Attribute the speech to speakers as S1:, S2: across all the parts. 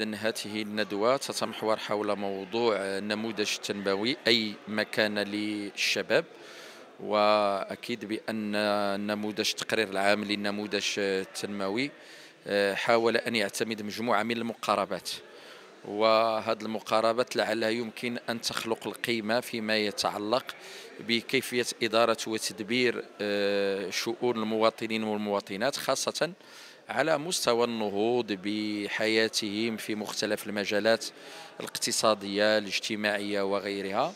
S1: إذن هذه الندوة تتمحور حول موضوع النموذج التنموي أي مكان للشباب وأكيد بأن نموذج التقرير العام للنموذج التنموي آه، حاول أن يعتمد مجموعة من المقاربات وهذه المقاربات لعلها يمكن أن تخلق القيمة فيما يتعلق بكيفية إدارة وتدبير آه، شؤون المواطنين والمواطنات خاصة على مستوى النهوض بحياتهم في مختلف المجالات الاقتصادية الاجتماعية وغيرها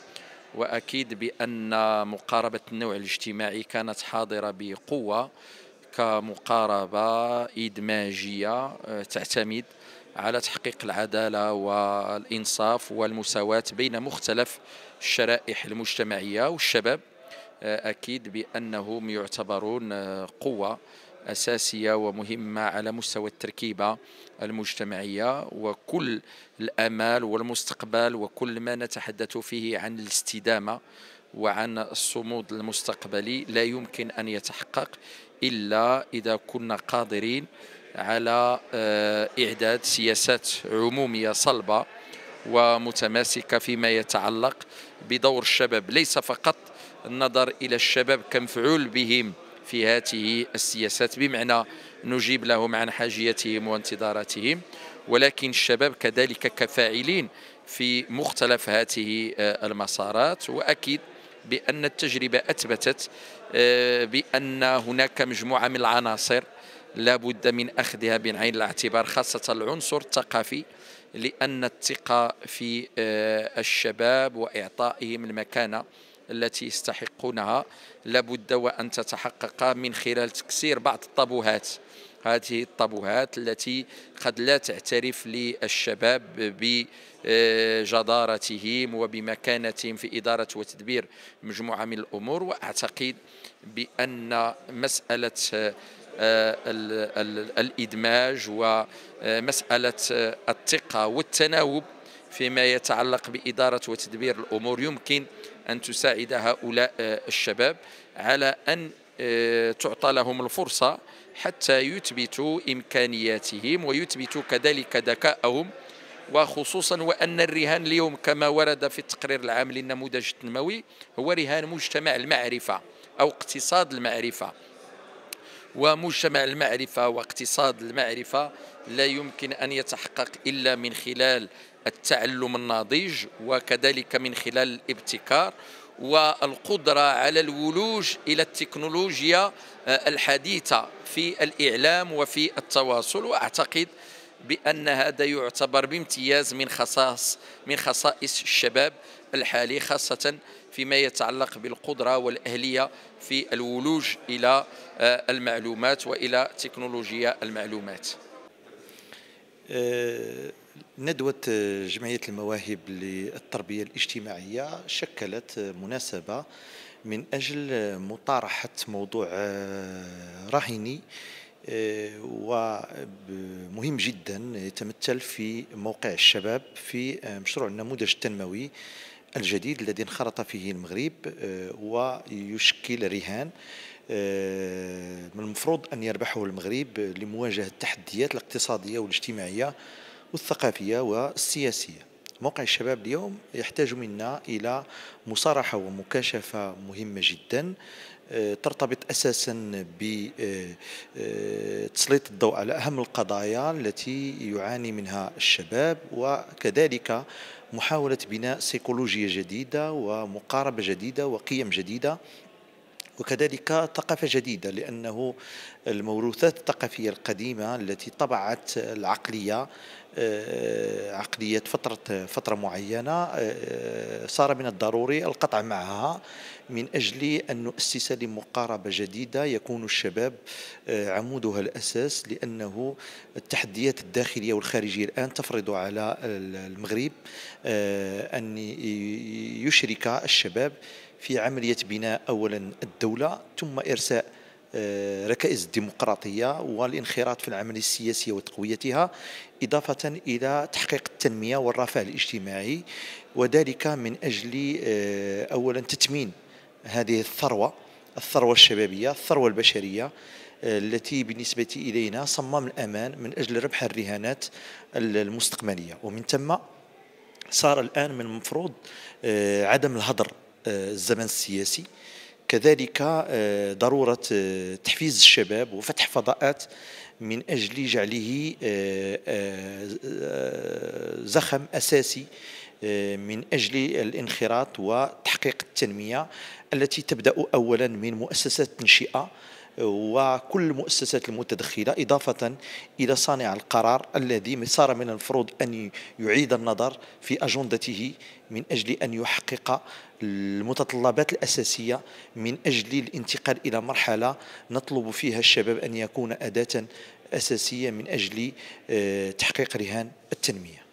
S1: وأكيد بأن مقاربة النوع الاجتماعي كانت حاضرة بقوة كمقاربة إدماجية آه، تعتمد على تحقيق العدالة والإنصاف والمساواة بين مختلف الشرائح المجتمعية والشباب آه، أكيد بأنهم يعتبرون آه، قوة أساسية ومهمة على مستوى التركيبة المجتمعية وكل الأمال والمستقبل وكل ما نتحدث فيه عن الاستدامة وعن الصمود المستقبلي لا يمكن أن يتحقق إلا إذا كنا قادرين على آه، إعداد سياسات عمومية صلبة ومتماسكة فيما يتعلق بدور الشباب ليس فقط النظر إلى الشباب كمفعول بهم في هذه السياسات بمعنى نجيب لهم عن حاجيتهم وانتظاراتهم ولكن الشباب كذلك كفاعلين في مختلف هذه آه، المسارات واكيد بان التجربه اثبتت آه، بان هناك مجموعه من العناصر لابد من اخذها بعين الاعتبار خاصه العنصر الثقافي لان الثقه في آه، الشباب واعطائهم المكانه التي يستحقونها لابد وأن تتحقق من خلال تكسير بعض الطابوهات هذه الطابوهات التي قد لا تعترف للشباب بجدارتهم وبمكانتهم في إدارة وتدبير مجموعة من الأمور وأعتقد بأن مسألة آه، الإدماج ومسألة آه، الثقة والتناوب فيما يتعلق بإدارة وتدبير الأمور يمكن أن تساعد هؤلاء آه، الشباب على أن آه، تعطى لهم الفرصة حتى يثبتوا إمكانياتهم ويثبتوا كذلك ذكاءهم وخصوصا وأن الرهان اليوم كما ورد في التقرير العام للنموذج التنموي هو رهان مجتمع المعرفة أو اقتصاد المعرفة ومجتمع المعرفة واقتصاد المعرفة لا يمكن أن يتحقق إلا من خلال التعلم الناضج وكذلك من خلال الابتكار والقدرة على الولوج إلى التكنولوجيا آه، الحديثة في الإعلام وفي التواصل وأعتقد بأن هذا يعتبر بامتياز من خصائص من خصائص الشباب الحالي خاصة فيما يتعلق بالقدرة والأهلية في الولوج إلى آه، المعلومات وإلى تكنولوجيا المعلومات
S2: آه، ندوة جمعية المواهب للتربية الاجتماعية شكلت مناسبة من أجل مطارحة موضوع آه، رهيني آه، ومهم جدا يتمثل في موقع الشباب في آه، مشروع النموذج التنموي الجديد الذي انخرط فيه المغرب آه، ويشكل رهان من المفروض أن يربحه المغرب لمواجهة التحديات الاقتصادية والاجتماعية والثقافية والسياسية موقع الشباب اليوم يحتاج منا إلى مصارحة ومكاشفة مهمة جدا آه، ترتبط اساسا بتسليط آه، آه، الضوء على اهم القضايا التي يعاني منها الشباب وكذلك محاوله بناء سيكولوجيا جديده ومقاربه جديده وقيم جديده وكذلك ثقافة جديدة لأنه الموروثات الثقافية القديمة التي طبعت العقلية آه، عقلية فترة فترة معينة آه، صار من الضروري القطع معها من أجل أن نؤسس لمقاربة جديدة يكون الشباب آه، عمودها الأساس لأنه التحديات الداخلية والخارجية الآن تفرض على المغرب أن يشرك الشباب في عملية بناء أولا الدولة ثم إرساء آه، ركائز الديمقراطية والانخراط في العمل السياسية وتقويتها إضافة إلى تحقيق التنمية والرفاه الاجتماعي وذلك من أجل آه، أولا تتمين هذه الثروة الثروة الشبابية الثروة البشرية آه، التي بالنسبة إلينا صمم الأمان من أجل ربح الرهانات المستقبلية ومن ثم صار الآن من المفروض عدم الهدر الزمن السياسي كذلك آه، ضرورة آه، تحفيز الشباب وفتح فضاءات من أجل جعله آه، زخم أساسي من أجل الانخراط وتحقيق التنمية التي تبدأ أولا من مؤسسات تنشئة وكل المؤسسات المتدخلة إضافة إلى صانع القرار الذي صار من المفروض أن يعيد النظر في أجندته من أجل أن يحقق المتطلبات الأساسية من أجل الانتقال إلى مرحلة نطلب فيها الشباب أن يكون أداة أساسية من أجل آه، تحقيق رهان التنمية